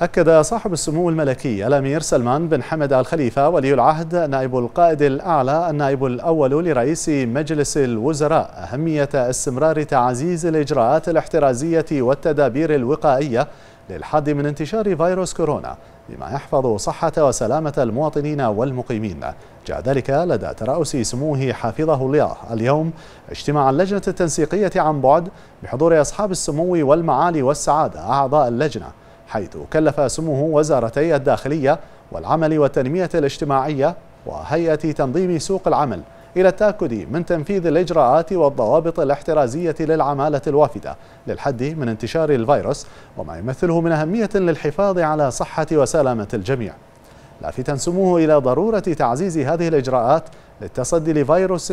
أكد صاحب السمو الملكي الأمير سلمان بن حمد الخليفة ولي العهد نائب القائد الأعلى النائب الأول لرئيس مجلس الوزراء أهمية استمرار تعزيز الإجراءات الاحترازية والتدابير الوقائية للحد من انتشار فيروس كورونا بما يحفظ صحة وسلامة المواطنين والمقيمين جاء ذلك لدى ترأس سموه حافظه الله اليوم اجتماع اللجنة التنسيقية عن بعد بحضور أصحاب السمو والمعالي والسعادة أعضاء اللجنة حيث كلف سموه وزارتي الداخلية والعمل والتنمية الاجتماعية وهيئة تنظيم سوق العمل إلى التأكد من تنفيذ الإجراءات والضوابط الاحترازية للعمالة الوافدة للحد من انتشار الفيروس وما يمثله من أهمية للحفاظ على صحة وسلامة الجميع لافتا سموه إلى ضرورة تعزيز هذه الإجراءات للتصدي لفيروس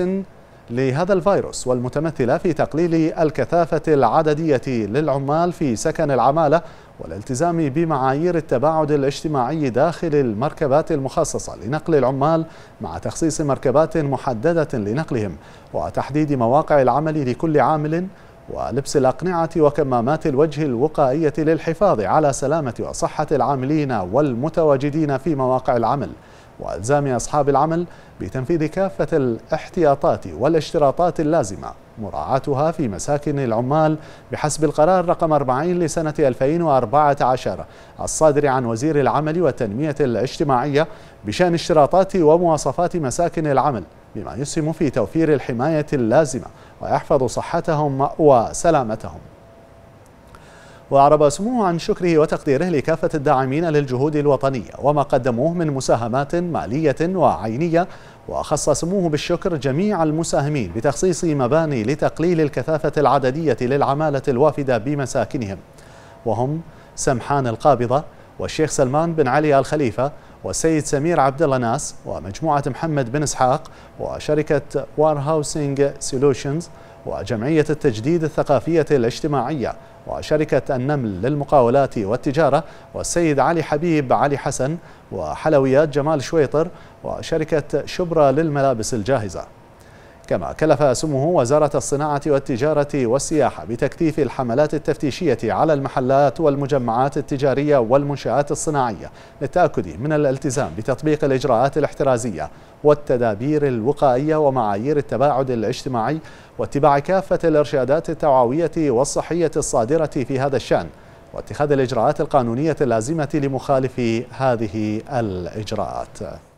لهذا الفيروس والمتمثلة في تقليل الكثافة العددية للعمال في سكن العمالة والالتزام بمعايير التباعد الاجتماعي داخل المركبات المخصصة لنقل العمال مع تخصيص مركبات محددة لنقلهم وتحديد مواقع العمل لكل عامل ولبس الأقنعة وكمامات الوجه الوقائية للحفاظ على سلامة وصحة العاملين والمتواجدين في مواقع العمل وإلزام أصحاب العمل بتنفيذ كافة الاحتياطات والاشتراطات اللازمة مراعاتها في مساكن العمال بحسب القرار رقم 40 لسنة 2014 الصادر عن وزير العمل والتنمية الاجتماعية بشأن اشتراطات ومواصفات مساكن العمل بما يسهم في توفير الحماية اللازمة ويحفظ صحتهم وسلامتهم وأعرب سموه عن شكره وتقديره لكافة الداعمين للجهود الوطنية وما قدموه من مساهمات مالية وعينية وأخص سموه بالشكر جميع المساهمين بتخصيص مباني لتقليل الكثافة العددية للعمالة الوافدة بمساكنهم وهم سمحان القابضة والشيخ سلمان بن علي الخليفة والسيد سمير عبد الله ناس ومجموعة محمد بن اسحاق وشركة وار هاوسينج سولوشنز وجمعية التجديد الثقافية الاجتماعية وشركة النمل للمقاولات والتجارة والسيد علي حبيب علي حسن وحلويات جمال شويطر وشركة شبرا للملابس الجاهزة كما كلف سموه وزارة الصناعة والتجارة والسياحة بتكثيف الحملات التفتيشية على المحلات والمجمعات التجارية والمنشآت الصناعية للتأكد من الالتزام بتطبيق الإجراءات الاحترازية والتدابير الوقائية ومعايير التباعد الاجتماعي واتباع كافة الإرشادات التوعوية والصحية الصادرة في هذا الشأن واتخاذ الإجراءات القانونية اللازمة لمخالفي هذه الإجراءات